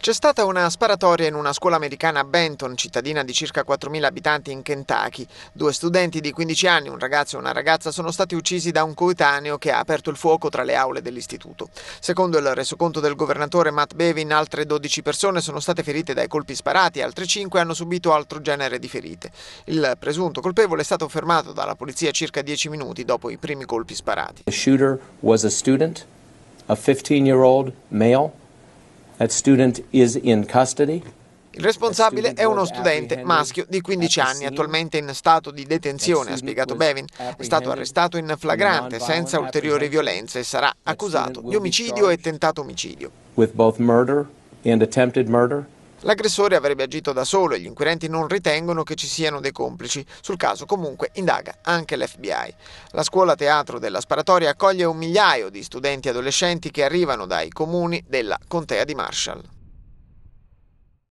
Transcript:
C'è stata una sparatoria in una scuola americana a Benton, cittadina di circa 4.000 abitanti in Kentucky. Due studenti di 15 anni, un ragazzo e una ragazza, sono stati uccisi da un coetaneo che ha aperto il fuoco tra le aule dell'istituto. Secondo il resoconto del governatore Matt Bevin, altre 12 persone sono state ferite dai colpi sparati e altre 5 hanno subito altro genere di ferite. Il presunto colpevole è stato fermato dalla polizia circa 10 minuti dopo i primi colpi sparati. The shooter was a student, a 15-year-old male. Il responsabile è uno studente maschio di 15 anni, attualmente in stato di detenzione, ha spiegato Bevin. È stato arrestato in flagrante, senza ulteriori violenze, e sarà accusato di omicidio e tentato omicidio. L'aggressore avrebbe agito da solo e gli inquirenti non ritengono che ci siano dei complici. Sul caso comunque indaga anche l'FBI. La scuola teatro della sparatoria accoglie un migliaio di studenti adolescenti che arrivano dai comuni della contea di Marshall.